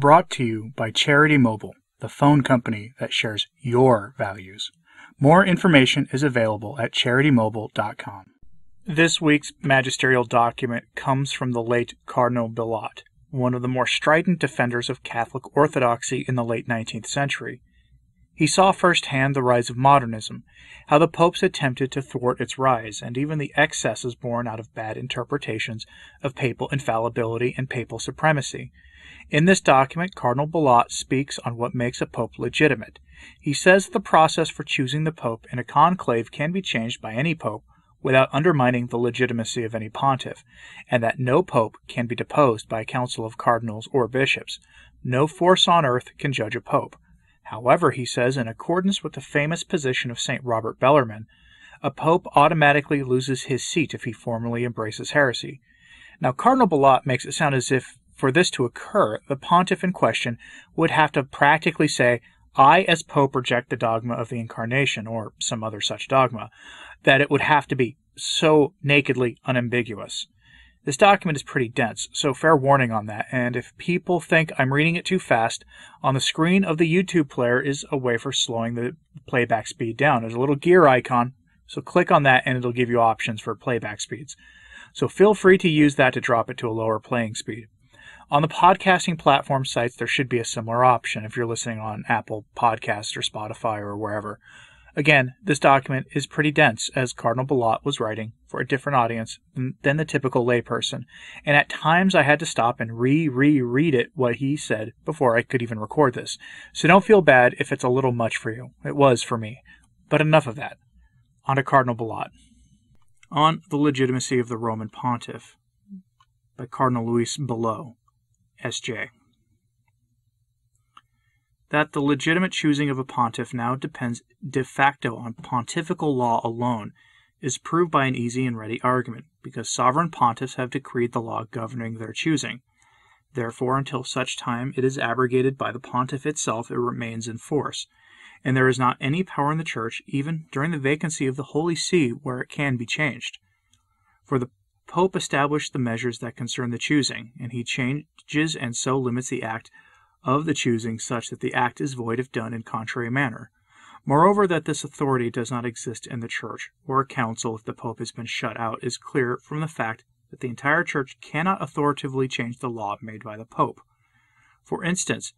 Brought to you by Charity Mobile, the phone company that shares your values. More information is available at charitymobile.com. This week's magisterial document comes from the late Cardinal Bellot, one of the more strident defenders of Catholic orthodoxy in the late 19th century. He saw firsthand the rise of modernism, how the popes attempted to thwart its rise, and even the excesses born out of bad interpretations of papal infallibility and papal supremacy. In this document, Cardinal Bellot speaks on what makes a pope legitimate. He says the process for choosing the pope in a conclave can be changed by any pope without undermining the legitimacy of any pontiff, and that no pope can be deposed by a council of cardinals or bishops. No force on earth can judge a pope. However, he says, in accordance with the famous position of St. Robert Bellarmine, a pope automatically loses his seat if he formally embraces heresy. Now, Cardinal Bellot makes it sound as if for this to occur, the pontiff in question would have to practically say, I, as Pope, reject the dogma of the Incarnation, or some other such dogma, that it would have to be so nakedly unambiguous. This document is pretty dense, so fair warning on that. And if people think I'm reading it too fast, on the screen of the YouTube player is a way for slowing the playback speed down. There's a little gear icon, so click on that and it'll give you options for playback speeds. So feel free to use that to drop it to a lower playing speed. On the podcasting platform sites, there should be a similar option if you're listening on Apple Podcasts or Spotify or wherever. Again, this document is pretty dense, as Cardinal Ballot was writing for a different audience than the typical layperson, and at times I had to stop and re re read it what he said before I could even record this. So don't feel bad if it's a little much for you. It was for me. But enough of that. On to Cardinal Ballot. On the legitimacy of the Roman pontiff by Cardinal Luis Below. S.J. That the legitimate choosing of a pontiff now depends de facto on pontifical law alone is proved by an easy and ready argument, because sovereign pontiffs have decreed the law governing their choosing. Therefore, until such time it is abrogated by the pontiff itself, it remains in force, and there is not any power in the Church, even during the vacancy of the Holy See, where it can be changed. For the Pope established the measures that concern the choosing, and he changes and so limits the act of the choosing such that the act is void if done in contrary manner. Moreover, that this authority does not exist in the Church or a council if the pope has been shut out is clear from the fact that the entire Church cannot authoritatively change the law made by the pope. For instance,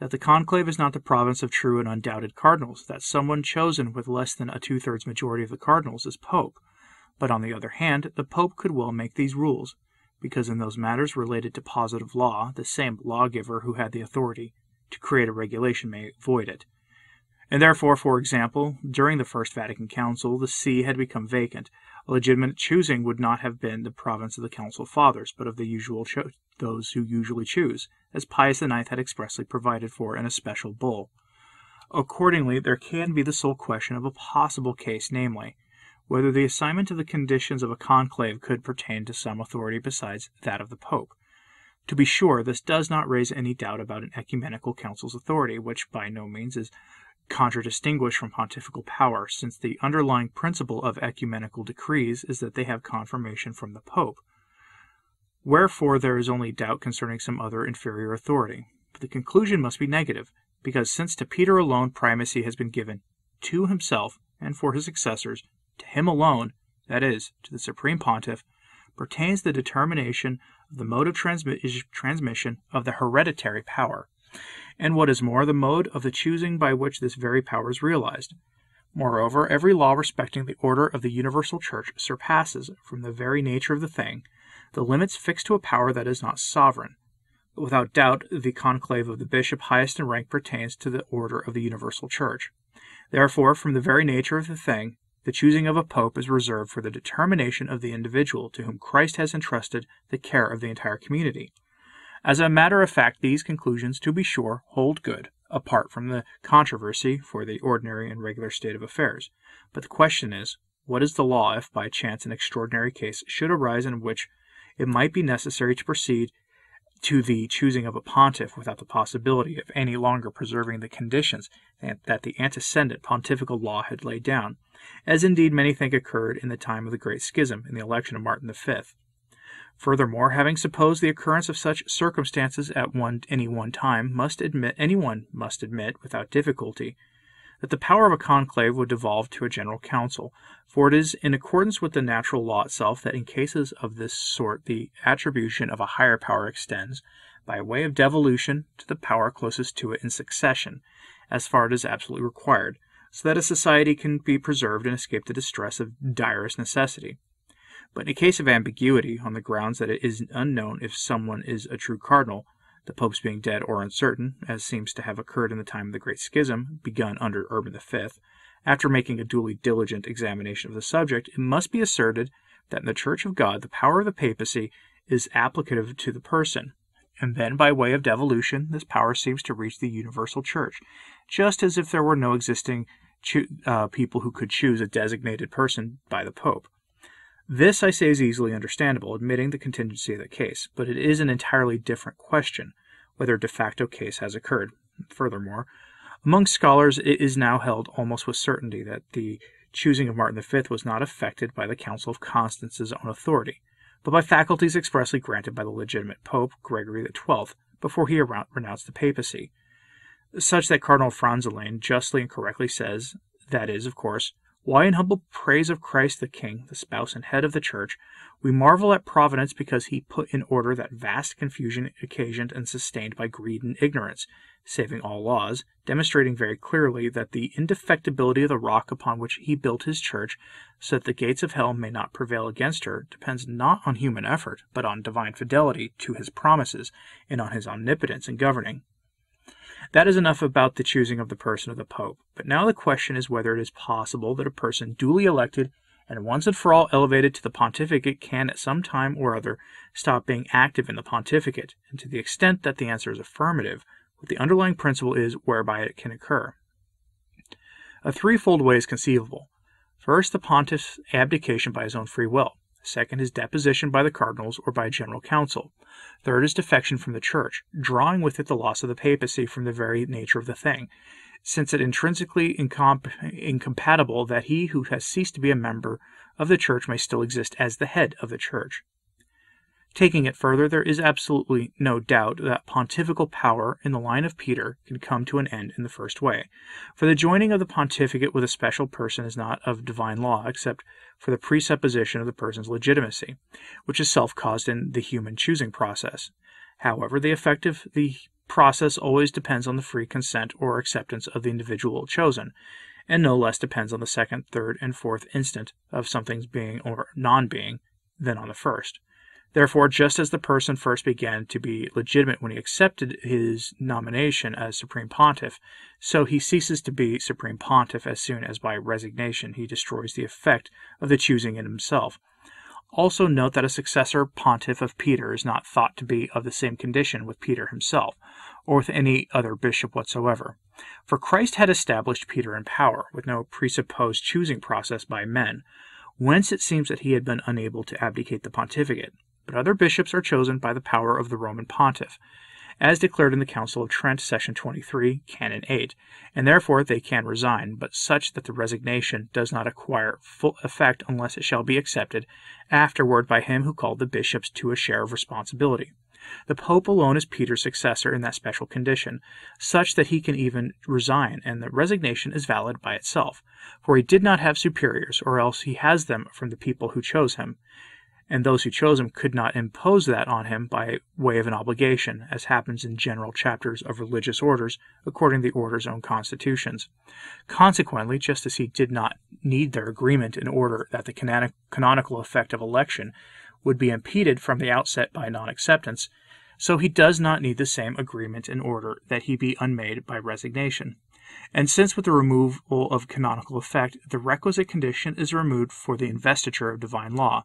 that the conclave is not the province of true and undoubted cardinals, that someone chosen with less than a two thirds majority of the cardinals is pope. But, on the other hand, the pope could well make these rules, because in those matters related to positive law the same lawgiver who had the authority to create a regulation may void it; and therefore, for example, during the First Vatican Council the see had become vacant, a legitimate choosing would not have been the province of the Council Fathers, but of those who usually choose, as Pius IX had expressly provided for in a special bull. Accordingly there can be the sole question of a possible case, namely whether the assignment of the conditions of a conclave could pertain to some authority besides that of the pope. To be sure, this does not raise any doubt about an ecumenical council's authority, which by no means is contradistinguished from pontifical power, since the underlying principle of ecumenical decrees is that they have confirmation from the pope. Wherefore, there is only doubt concerning some other inferior authority. But the conclusion must be negative, because since to Peter alone primacy has been given, to himself and for his successors to him alone, that is, to the Supreme Pontiff, pertains the determination of the mode of transmission of the hereditary power, and what is more, the mode of the choosing by which this very power is realized. Moreover, every law respecting the order of the universal Church surpasses, from the very nature of the thing, the limits fixed to a power that is not sovereign. But without doubt the conclave of the bishop highest in rank pertains to the order of the universal Church. Therefore, from the very nature of the thing, the choosing of a pope is reserved for the determination of the individual to whom Christ has entrusted the care of the entire community. As a matter of fact, these conclusions, to be sure, hold good, apart from the controversy for the ordinary and regular state of affairs. But the question is, what is the law if by chance an extraordinary case should arise in which it might be necessary to proceed to the choosing of a pontiff without the possibility of any longer preserving the conditions that the antecedent pontifical law had laid down? as indeed many think occurred in the time of the Great Schism in the election of Martin V. Furthermore, having supposed the occurrence of such circumstances at one, any one time, must admit, anyone must admit without difficulty that the power of a conclave would devolve to a general council, for it is in accordance with the natural law itself that in cases of this sort the attribution of a higher power extends, by way of devolution, to the power closest to it in succession, as far as is absolutely required so that a society can be preserved and escape the distress of direst necessity. But in a case of ambiguity, on the grounds that it is unknown if someone is a true cardinal, the popes being dead or uncertain, as seems to have occurred in the time of the Great Schism, begun under Urban V, after making a duly diligent examination of the subject, it must be asserted that in the Church of God the power of the papacy is applicative to the person, and then by way of devolution, this power seems to reach the universal church, just as if there were no existing cho- uh, people who could choose a designated person by the Pope. This, I say, is easily understandable, admitting the contingency of the case, but it is an entirely different question whether a de facto case has occurred. Furthermore, among scholars, it is now held almost with certainty that the choosing of Martin V was not affected by the Council of Constance's own authority but by faculties expressly granted by the legitimate Pope Gregory XII before he renounced the papacy, such that Cardinal Franzolin justly and correctly says, that is, of course, why in humble praise of Christ the King, the spouse and head of the Church, we marvel at Providence because he put in order that vast confusion occasioned and sustained by greed and ignorance, saving all laws demonstrating very clearly that the indefectibility of the rock upon which he built his church, so that the gates of hell may not prevail against her, depends not on human effort, but on divine fidelity to his promises and on his omnipotence in governing. That is enough about the choosing of the person of the Pope, but now the question is whether it is possible that a person duly elected and once and for all elevated to the pontificate can at some time or other stop being active in the pontificate, and to the extent that the answer is affirmative, what the underlying principle is whereby it can occur. A threefold way is conceivable. First, the pontiff's abdication by his own free will. Second, his deposition by the cardinals or by a general council. Third his defection from the church, drawing with it the loss of the papacy from the very nature of the thing, since it intrinsically incomp- incompatible that he who has ceased to be a member of the church may still exist as the head of the church. Taking it further, there is absolutely no doubt that pontifical power in the line of Peter can come to an end in the first way. For the joining of the pontificate with a special person is not of divine law, except for the presupposition of the person's legitimacy, which is self caused in the human choosing process. However, the effect of the process always depends on the free consent or acceptance of the individual chosen, and no less depends on the second, third, and fourth instant of something's being or non being than on the first. Therefore, just as the person first began to be legitimate when he accepted his nomination as supreme pontiff, so he ceases to be supreme pontiff as soon as by resignation he destroys the effect of the choosing in himself. Also note that a successor pontiff of Peter is not thought to be of the same condition with Peter himself, or with any other bishop whatsoever. For Christ had established Peter in power, with no presupposed choosing process by men, whence it seems that he had been unable to abdicate the pontificate but other bishops are chosen by the power of the Roman pontiff, as declared in the Council of Trent, Session 23, Canon 8, and therefore they can resign, but such that the resignation does not acquire full effect unless it shall be accepted afterward by him who called the bishops to a share of responsibility. The Pope alone is Peter's successor in that special condition, such that he can even resign, and the resignation is valid by itself. For he did not have superiors, or else he has them from the people who chose him and those who chose him could not impose that on him by way of an obligation, as happens in general chapters of religious orders, according to the order's own constitutions. Consequently, just as he did not need their agreement in order that the canonical effect of election would be impeded from the outset by non acceptance, so he does not need the same agreement in order that he be unmade by resignation. And since with the removal of canonical effect the requisite condition is removed for the investiture of divine law,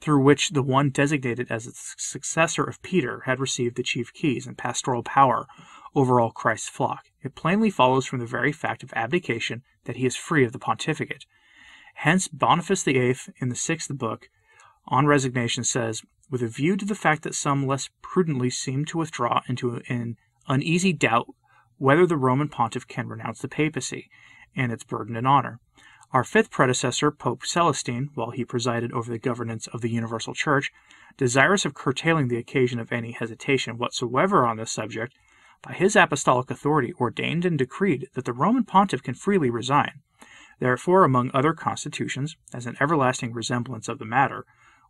through which the one designated as the successor of Peter had received the chief keys and pastoral power over all Christ's flock, it plainly follows from the very fact of abdication that he is free of the pontificate. Hence Boniface VIII, in the sixth book, on resignation, says, with a view to the fact that some less prudently seem to withdraw into an uneasy doubt whether the Roman pontiff can renounce the papacy and its burden and honor. Our fifth predecessor, Pope Celestine, while he presided over the governance of the universal church, desirous of curtailing the occasion of any hesitation whatsoever on this subject, by his apostolic authority ordained and decreed that the Roman pontiff can freely resign. Therefore, among other constitutions, as an everlasting resemblance of the matter,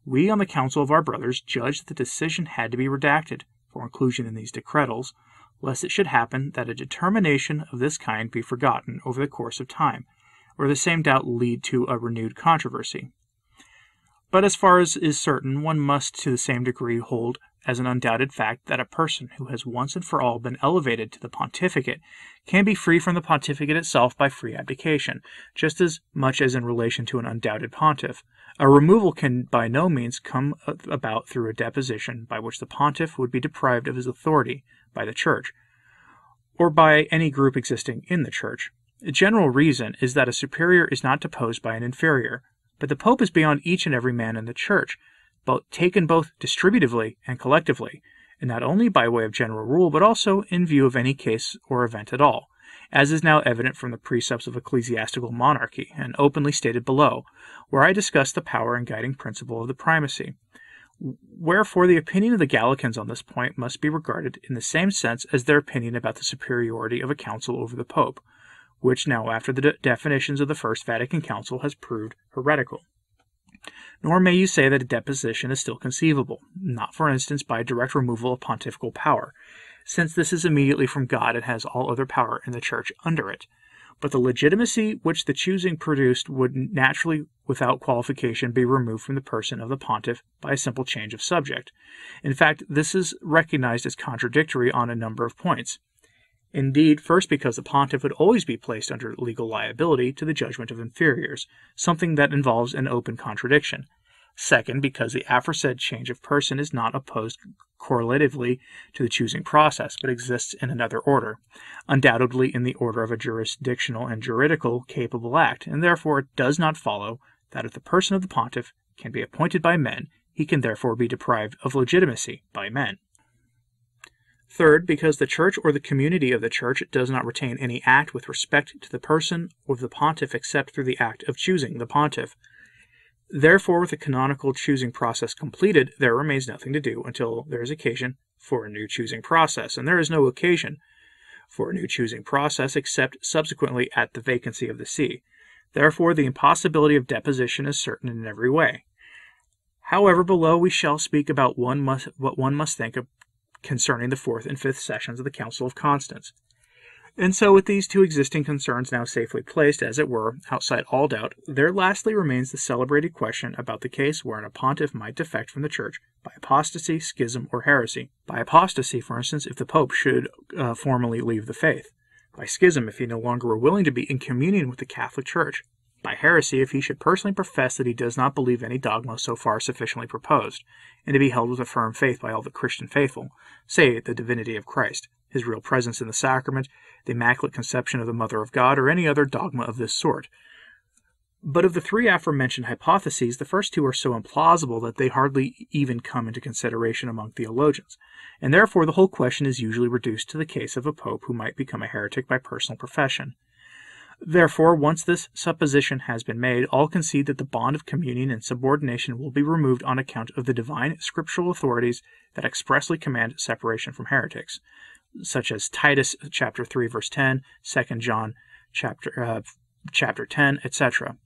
we on the council of our brothers judged the decision had to be redacted for inclusion in these decretals lest it should happen that a determination of this kind be forgotten over the course of time, or the same doubt lead to a renewed controversy. But as far as is certain, one must to the same degree hold as an undoubted fact that a person who has once and for all been elevated to the pontificate can be free from the pontificate itself by free abdication, just as much as in relation to an undoubted pontiff. A removal can by no means come about through a deposition by which the pontiff would be deprived of his authority, by the church, or by any group existing in the church. The general reason is that a superior is not deposed by an inferior, but the pope is beyond each and every man in the church, both taken both distributively and collectively, and not only by way of general rule, but also in view of any case or event at all, as is now evident from the precepts of ecclesiastical monarchy, and openly stated below, where I discuss the power and guiding principle of the primacy. Wherefore, the opinion of the Gallicans on this point must be regarded in the same sense as their opinion about the superiority of a council over the pope, which now after the de definitions of the First Vatican Council has proved heretical. Nor may you say that a deposition is still conceivable, not for instance by a direct removal of pontifical power, since this is immediately from God and has all other power in the Church under it but the legitimacy which the choosing produced would naturally without qualification be removed from the person of the pontiff by a simple change of subject. In fact, this is recognized as contradictory on a number of points. Indeed, first because the pontiff would always be placed under legal liability to the judgment of inferiors, something that involves an open contradiction. Second, because the aforesaid change of person is not opposed correlatively to the choosing process, but exists in another order, undoubtedly in the order of a jurisdictional and juridical capable act, and therefore it does not follow that if the person of the pontiff can be appointed by men, he can therefore be deprived of legitimacy by men. Third, because the church or the community of the church does not retain any act with respect to the person of the pontiff except through the act of choosing the pontiff. Therefore, with the canonical choosing process completed, there remains nothing to do until there is occasion for a new choosing process, and there is no occasion for a new choosing process except subsequently at the vacancy of the see. Therefore, the impossibility of deposition is certain in every way. However, below we shall speak about one must, what one must think of concerning the fourth and fifth sessions of the Council of Constance. And so, with these two existing concerns now safely placed, as it were, outside all doubt, there lastly remains the celebrated question about the case wherein a pontiff might defect from the Church by apostasy, schism, or heresy. By apostasy, for instance, if the Pope should uh, formally leave the faith. By schism, if he no longer were willing to be in communion with the Catholic Church. By heresy, if he should personally profess that he does not believe any dogma so far sufficiently proposed, and to be held with a firm faith by all the Christian faithful, say the divinity of Christ his real presence in the sacrament, the Immaculate Conception of the Mother of God, or any other dogma of this sort. But of the three aforementioned hypotheses, the first two are so implausible that they hardly even come into consideration among theologians, and therefore the whole question is usually reduced to the case of a pope who might become a heretic by personal profession. Therefore, once this supposition has been made, all concede that the bond of communion and subordination will be removed on account of the divine scriptural authorities that expressly command separation from heretics such as Titus chapter 3 verse 10, 2 John chapter uh, chapter 10, etc.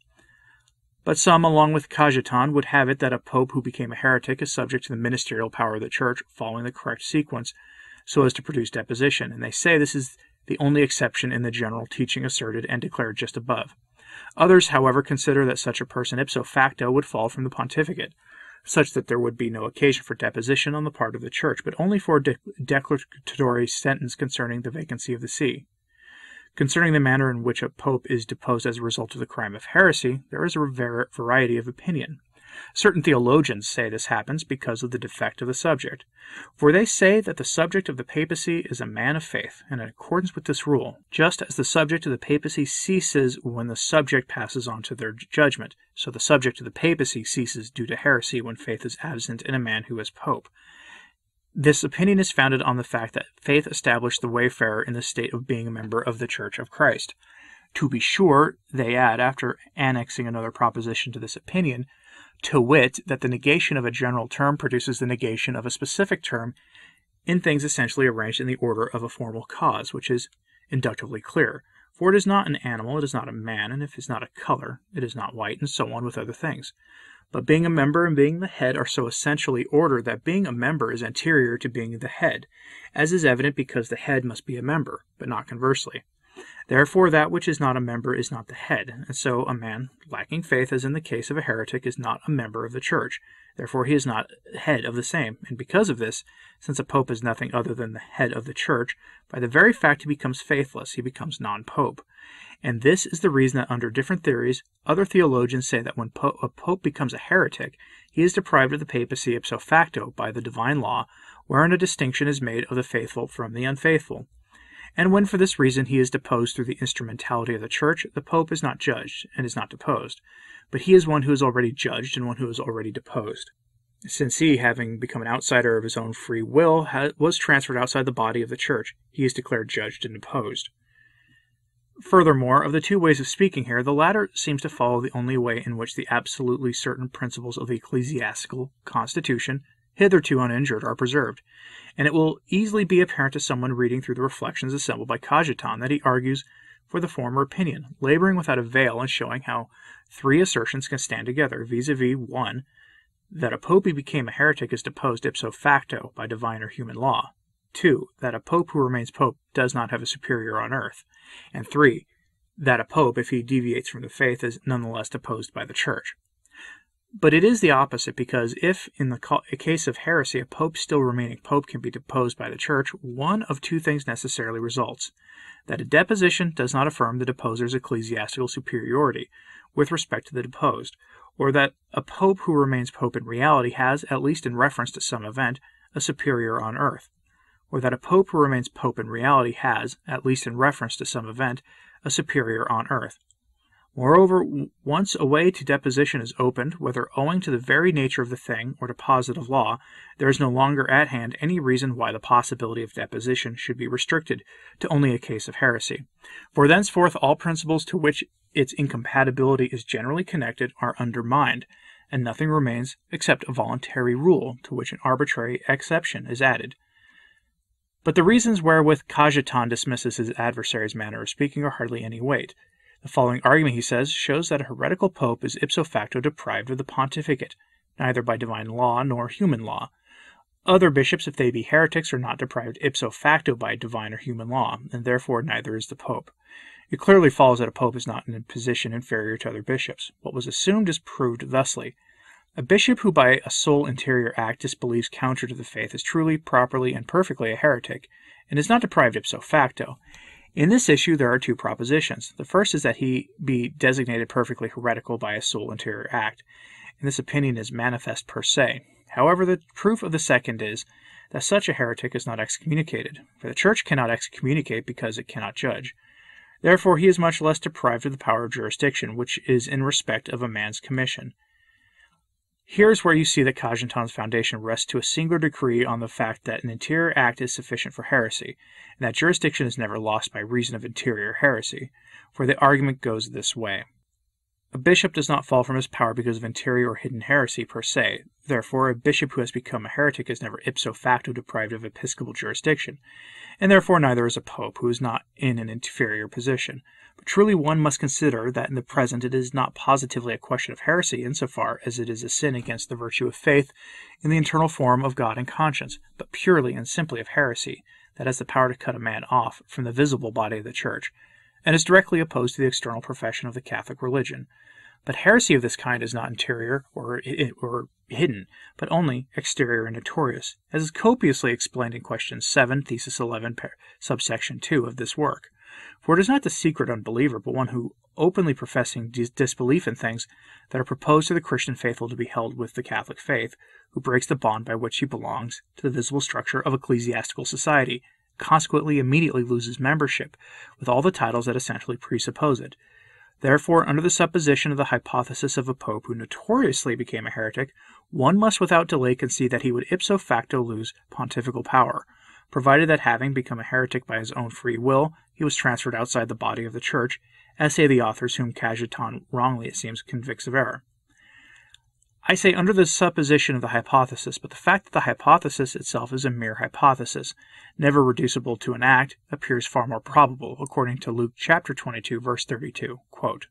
But some, along with Cajetan, would have it that a pope who became a heretic is subject to the ministerial power of the church following the correct sequence so as to produce deposition, and they say this is the only exception in the general teaching asserted and declared just above. Others, however, consider that such a person ipso facto would fall from the pontificate, such that there would be no occasion for deposition on the part of the Church, but only for a de declaratory sentence concerning the vacancy of the see. Concerning the manner in which a pope is deposed as a result of the crime of heresy, there is a variety of opinion. Certain theologians say this happens because of the defect of the subject. For they say that the subject of the papacy is a man of faith, and in accordance with this rule, just as the subject of the papacy ceases when the subject passes on to their judgment, so the subject of the papacy ceases due to heresy when faith is absent in a man who is pope. This opinion is founded on the fact that faith established the wayfarer in the state of being a member of the Church of Christ. To be sure, they add, after annexing another proposition to this opinion, to wit, that the negation of a general term produces the negation of a specific term in things essentially arranged in the order of a formal cause, which is inductively clear. For it is not an animal, it is not a man, and if it is not a color, it is not white, and so on with other things. But being a member and being the head are so essentially ordered that being a member is anterior to being the head, as is evident because the head must be a member, but not conversely. Therefore, that which is not a member is not the head, and so a man lacking faith, as in the case of a heretic, is not a member of the Church; therefore he is not head of the same, and because of this, since a pope is nothing other than the head of the Church, by the very fact he becomes faithless, he becomes non pope. And this is the reason that under different theories other theologians say that when po- a pope becomes a heretic, he is deprived of the papacy ipso facto by the divine law, wherein a distinction is made of the faithful from the unfaithful and when for this reason he is deposed through the instrumentality of the Church, the Pope is not judged and is not deposed, but he is one who is already judged and one who is already deposed. Since he, having become an outsider of his own free will, was transferred outside the body of the Church, he is declared judged and deposed. Furthermore, of the two ways of speaking here, the latter seems to follow the only way in which the absolutely certain principles of the ecclesiastical constitution hitherto uninjured, are preserved, and it will easily be apparent to someone reading through the reflections assembled by Cajetan that he argues for the former opinion, laboring without a veil and showing how three assertions can stand together, viz. one, that a pope who became a heretic is deposed ipso facto by divine or human law, two, that a pope who remains pope does not have a superior on earth, and three, that a pope, if he deviates from the faith, is nonetheless deposed by the Church. But it is the opposite, because if in the case of heresy a pope still remaining pope can be deposed by the Church, one of two things necessarily results that a deposition does not affirm the deposer's ecclesiastical superiority with respect to the deposed, or that a pope who remains pope in reality has, at least in reference to some event, a superior on earth, or that a pope who remains pope in reality has, at least in reference to some event, a superior on earth. Moreover, once a way to deposition is opened, whether owing to the very nature of the thing or to positive law, there is no longer at hand any reason why the possibility of deposition should be restricted to only a case of heresy. For thenceforth all principles to which its incompatibility is generally connected are undermined, and nothing remains except a voluntary rule to which an arbitrary exception is added. But the reasons wherewith Cajetan dismisses his adversary's manner of speaking are hardly any weight. The following argument, he says, shows that a heretical pope is ipso facto deprived of the pontificate, neither by divine law nor human law. Other bishops, if they be heretics, are not deprived ipso facto by divine or human law, and therefore neither is the pope. It clearly follows that a pope is not in a position inferior to other bishops. What was assumed is proved thusly. A bishop who by a sole interior act disbelieves counter to the faith is truly, properly, and perfectly a heretic, and is not deprived ipso facto. In this issue, there are two propositions. The first is that he be designated perfectly heretical by a sole interior act, and this opinion is manifest per se. However, the proof of the second is that such a heretic is not excommunicated, for the Church cannot excommunicate because it cannot judge. Therefore, he is much less deprived of the power of jurisdiction, which is in respect of a man's commission. Here's where you see that Cajetan's foundation rests to a singular degree on the fact that an interior act is sufficient for heresy, and that jurisdiction is never lost by reason of interior heresy, for the argument goes this way. A bishop does not fall from his power because of interior or hidden heresy per se. Therefore, a bishop who has become a heretic is never ipso facto deprived of episcopal jurisdiction, and therefore neither is a pope who is not in an inferior position. But truly one must consider that in the present it is not positively a question of heresy insofar as it is a sin against the virtue of faith in the internal form of God and conscience, but purely and simply of heresy that has the power to cut a man off from the visible body of the Church and is directly opposed to the external profession of the Catholic religion. But heresy of this kind is not interior or, or hidden, but only exterior and notorious, as is copiously explained in question 7, thesis 11, subsection 2 of this work. For it is not the secret unbeliever, but one who openly professing dis- disbelief in things that are proposed to the Christian faithful to be held with the Catholic faith, who breaks the bond by which he belongs to the visible structure of ecclesiastical society, consequently immediately loses membership, with all the titles that essentially presuppose it. Therefore, under the supposition of the hypothesis of a pope who notoriously became a heretic, one must without delay concede that he would ipso facto lose pontifical power, provided that having become a heretic by his own free will, he was transferred outside the body of the Church, as say the authors whom Cajetan wrongly it seems convicts of error. I say under the supposition of the hypothesis, but the fact that the hypothesis itself is a mere hypothesis, never reducible to an act, appears far more probable, according to Luke chapter 22, verse 32, quote,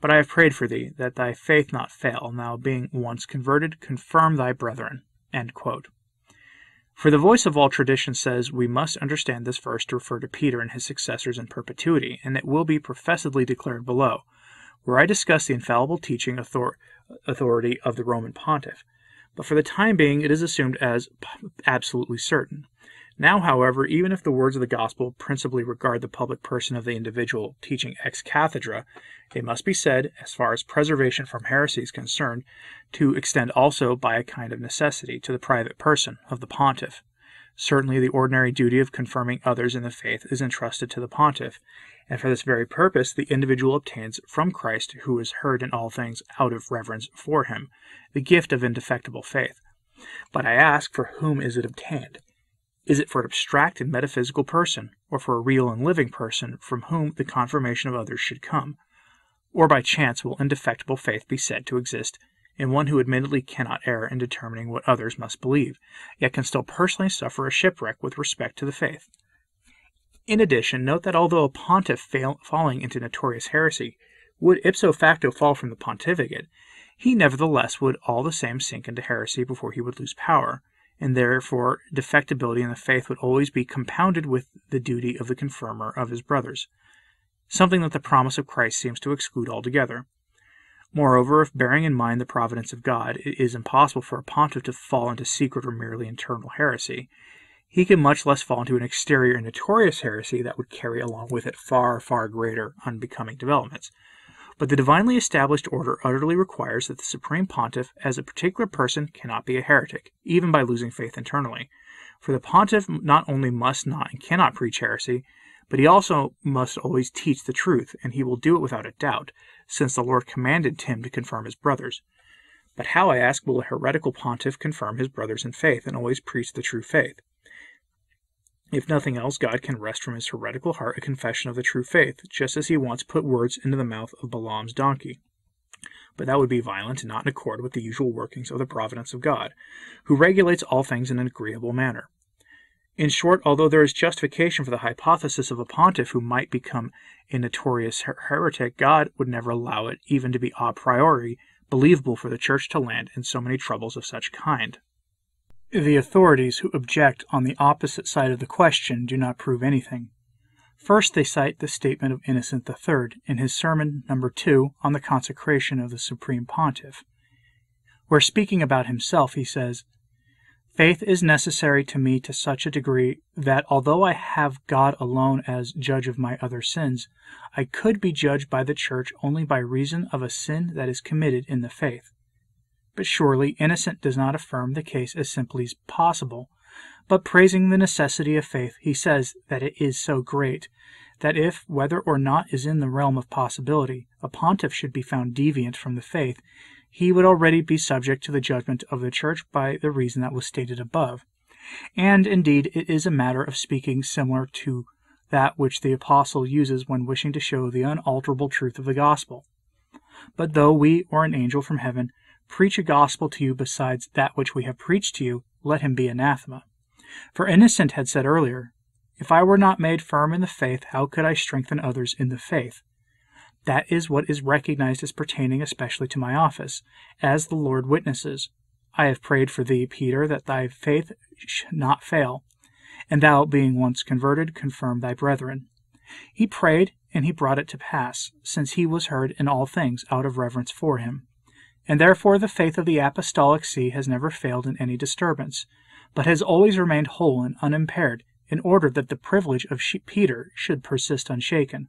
But I have prayed for thee, that thy faith not fail, now being once converted, confirm thy brethren, end quote. For the voice of all tradition says we must understand this verse to refer to Peter and his successors in perpetuity, and it will be professedly declared below, where I discuss the infallible teaching authority authority of the Roman pontiff. But for the time being, it is assumed as absolutely certain. Now, however, even if the words of the gospel principally regard the public person of the individual teaching ex cathedra, it must be said, as far as preservation from heresy is concerned, to extend also, by a kind of necessity, to the private person of the pontiff. Certainly, the ordinary duty of confirming others in the faith is entrusted to the pontiff, and for this very purpose, the individual obtains from Christ, who is heard in all things out of reverence for him, the gift of indefectible faith. But I ask, for whom is it obtained? Is it for an abstract and metaphysical person, or for a real and living person from whom the confirmation of others should come? Or by chance will indefectible faith be said to exist in one who admittedly cannot err in determining what others must believe, yet can still personally suffer a shipwreck with respect to the faith? In addition, note that although a pontiff fail, falling into notorious heresy would ipso facto fall from the pontificate, he nevertheless would all the same sink into heresy before he would lose power, and therefore defectibility in the faith would always be compounded with the duty of the confirmer of his brothers, something that the promise of Christ seems to exclude altogether. Moreover, if bearing in mind the providence of God, it is impossible for a pontiff to fall into secret or merely internal heresy he can much less fall into an exterior and notorious heresy that would carry along with it far, far greater unbecoming developments. But the divinely established order utterly requires that the supreme pontiff, as a particular person, cannot be a heretic, even by losing faith internally. For the pontiff not only must not and cannot preach heresy, but he also must always teach the truth, and he will do it without a doubt, since the Lord commanded him to confirm his brothers. But how, I ask, will a heretical pontiff confirm his brothers in faith and always preach the true faith? If nothing else, God can wrest from his heretical heart a confession of the true faith, just as he once put words into the mouth of Balaam's donkey. But that would be violent and not in accord with the usual workings of the providence of God, who regulates all things in an agreeable manner. In short, although there is justification for the hypothesis of a pontiff who might become a notorious her- heretic, God would never allow it even to be a priori believable for the church to land in so many troubles of such kind. The authorities who object on the opposite side of the question do not prove anything. First, they cite the statement of Innocent III in his Sermon number 2 on the Consecration of the Supreme Pontiff, where speaking about himself he says, Faith is necessary to me to such a degree that although I have God alone as judge of my other sins, I could be judged by the Church only by reason of a sin that is committed in the faith. But surely Innocent does not affirm the case as simply as possible, but praising the necessity of faith he says that it is so great, that if, whether or not is in the realm of possibility, a pontiff should be found deviant from the faith, he would already be subject to the judgment of the Church by the reason that was stated above. And indeed it is a matter of speaking similar to that which the apostle uses when wishing to show the unalterable truth of the gospel. But though we or an angel from heaven preach a gospel to you besides that which we have preached to you, let him be anathema. For Innocent had said earlier, If I were not made firm in the faith, how could I strengthen others in the faith? That is what is recognized as pertaining especially to my office, as the Lord witnesses. I have prayed for thee, Peter, that thy faith should not fail, and thou, being once converted, confirm thy brethren. He prayed, and he brought it to pass, since he was heard in all things out of reverence for him and therefore the faith of the Apostolic See has never failed in any disturbance, but has always remained whole and unimpaired in order that the privilege of Peter should persist unshaken.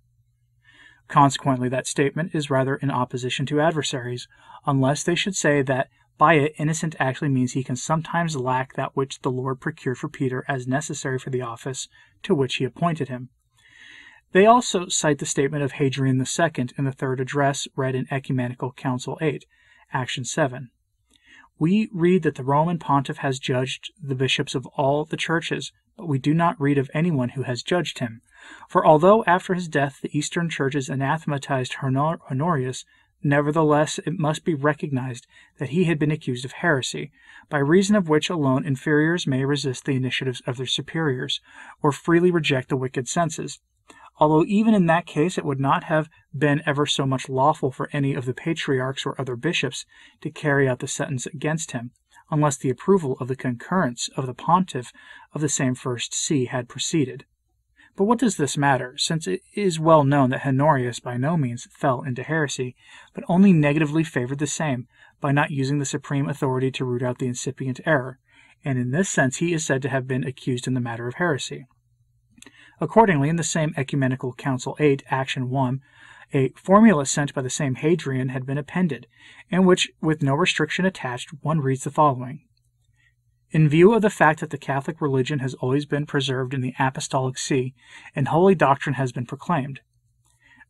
Consequently, that statement is rather in opposition to adversaries, unless they should say that by it innocent actually means he can sometimes lack that which the Lord procured for Peter as necessary for the office to which he appointed him. They also cite the statement of Hadrian II in the third address read in Ecumenical Council 8, Action 7. We read that the Roman pontiff has judged the bishops of all the churches, but we do not read of anyone who has judged him. For although after his death the Eastern churches anathematized Honor- Honorius, nevertheless it must be recognized that he had been accused of heresy, by reason of which alone inferiors may resist the initiatives of their superiors, or freely reject the wicked senses although even in that case it would not have been ever so much lawful for any of the patriarchs or other bishops to carry out the sentence against him, unless the approval of the concurrence of the pontiff of the same first see had preceded. But what does this matter, since it is well known that Honorius by no means fell into heresy, but only negatively favored the same, by not using the supreme authority to root out the incipient error, and in this sense he is said to have been accused in the matter of heresy. Accordingly, in the same Ecumenical Council 8, Action 1, a formula sent by the same Hadrian had been appended, in which, with no restriction attached, one reads the following: in view of the fact that the Catholic religion has always been preserved in the Apostolic See and holy doctrine has been proclaimed.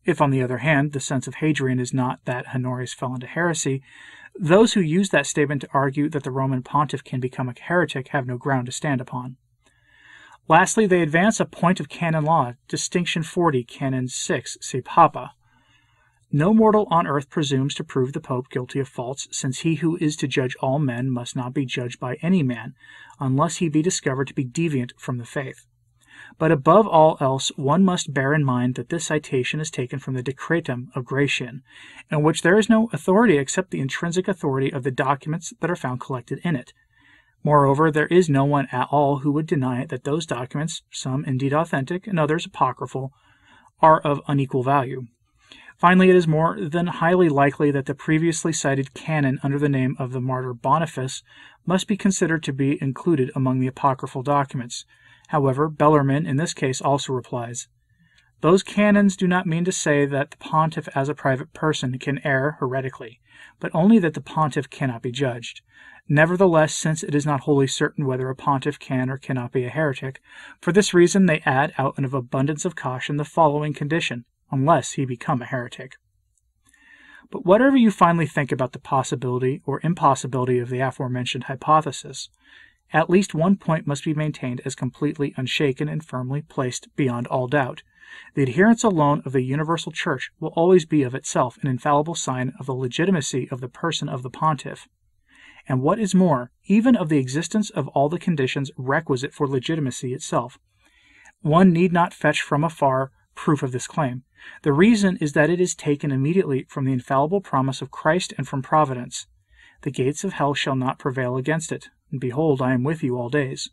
If, on the other hand, the sense of Hadrian is not that Honorius fell into heresy, those who use that statement to argue that the Roman pontiff can become a heretic have no ground to stand upon. Lastly, they advance a point of canon law, Distinction 40, Canon 6, see Papa. No mortal on earth presumes to prove the Pope guilty of faults, since he who is to judge all men must not be judged by any man, unless he be discovered to be deviant from the faith. But above all else, one must bear in mind that this citation is taken from the Decretum of Gratian, in which there is no authority except the intrinsic authority of the documents that are found collected in it, Moreover, there is no one at all who would deny it that those documents, some indeed authentic and others apocryphal, are of unequal value. Finally, it is more than highly likely that the previously cited canon under the name of the martyr Boniface must be considered to be included among the apocryphal documents. However, Bellarmine in this case also replies Those canons do not mean to say that the pontiff as a private person can err heretically, but only that the pontiff cannot be judged. Nevertheless, since it is not wholly certain whether a pontiff can or cannot be a heretic, for this reason they add out of abundance of caution the following condition, unless he become a heretic. But whatever you finally think about the possibility or impossibility of the aforementioned hypothesis, at least one point must be maintained as completely unshaken and firmly placed beyond all doubt. The adherence alone of the universal church will always be of itself an infallible sign of the legitimacy of the person of the pontiff and what is more, even of the existence of all the conditions requisite for legitimacy itself. One need not fetch from afar proof of this claim. The reason is that it is taken immediately from the infallible promise of Christ and from Providence. The gates of hell shall not prevail against it. And behold, I am with you all days.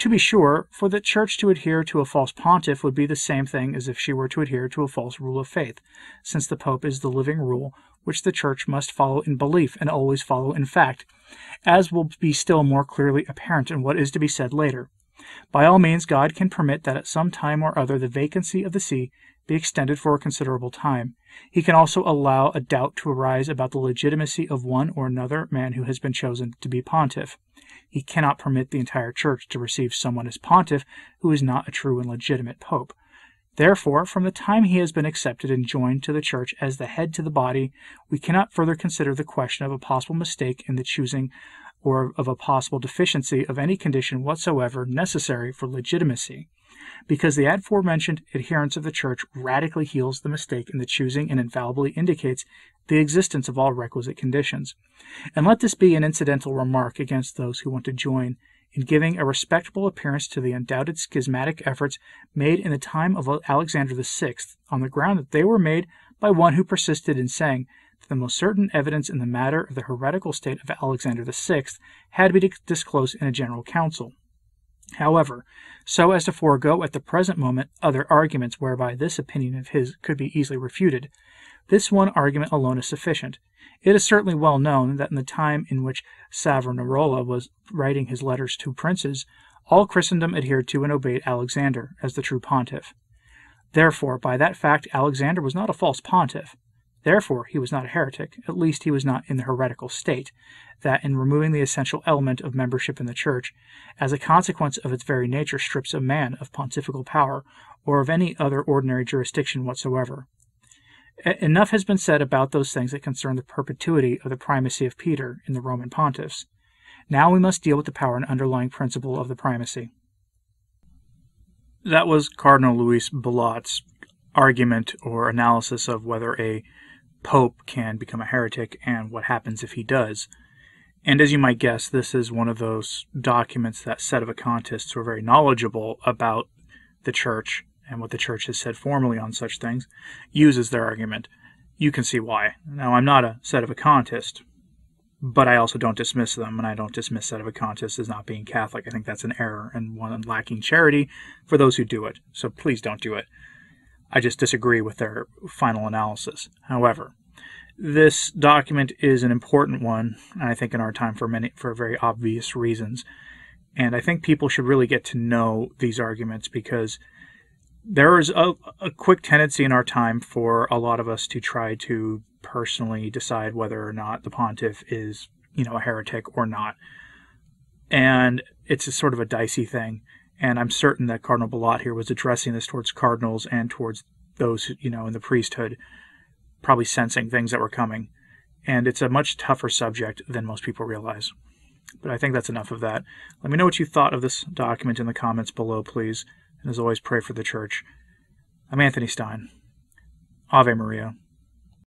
To be sure, for the Church to adhere to a false pontiff would be the same thing as if she were to adhere to a false rule of faith, since the Pope is the living rule which the Church must follow in belief and always follow in fact, as will be still more clearly apparent in what is to be said later. By all means God can permit that at some time or other the vacancy of the see be extended for a considerable time. He can also allow a doubt to arise about the legitimacy of one or another man who has been chosen to be pontiff. He cannot permit the entire church to receive someone as pontiff who is not a true and legitimate pope. Therefore, from the time he has been accepted and joined to the church as the head to the body, we cannot further consider the question of a possible mistake in the choosing or of a possible deficiency of any condition whatsoever necessary for legitimacy, because the aforementioned adherence of the church radically heals the mistake in the choosing and infallibly indicates the existence of all requisite conditions. And let this be an incidental remark against those who want to join in giving a respectable appearance to the undoubted schismatic efforts made in the time of Alexander VI on the ground that they were made by one who persisted in saying that the most certain evidence in the matter of the heretical state of Alexander VI had to be disclosed in a general council. However, so as to forego at the present moment other arguments whereby this opinion of his could be easily refuted, this one argument alone is sufficient, it is certainly well known that in the time in which Savonarola was writing his letters to princes, all Christendom adhered to and obeyed Alexander as the true pontiff. Therefore, by that fact, Alexander was not a false pontiff. Therefore, he was not a heretic, at least he was not in the heretical state, that in removing the essential element of membership in the Church, as a consequence of its very nature strips a man of pontifical power or of any other ordinary jurisdiction whatsoever enough has been said about those things that concern the perpetuity of the primacy of Peter in the Roman pontiffs. Now we must deal with the power and underlying principle of the primacy. That was Cardinal Luis Belot's argument or analysis of whether a pope can become a heretic and what happens if he does. And as you might guess, this is one of those documents that set of a contests were very knowledgeable about the church and what the church has said formally on such things, uses their argument. You can see why. Now, I'm not a set of a contest, but I also don't dismiss them, and I don't dismiss set of a contest as not being Catholic. I think that's an error and one lacking charity for those who do it. So please don't do it. I just disagree with their final analysis. However, this document is an important one, I think, in our time for many for very obvious reasons. And I think people should really get to know these arguments because there is a, a quick tendency in our time for a lot of us to try to personally decide whether or not the pontiff is, you know, a heretic or not. And it's a sort of a dicey thing. And I'm certain that Cardinal Ballot here was addressing this towards cardinals and towards those, you know, in the priesthood, probably sensing things that were coming. And it's a much tougher subject than most people realize. But I think that's enough of that. Let me know what you thought of this document in the comments below, please. And as always, pray for the church. I'm Anthony Stein. Ave Maria.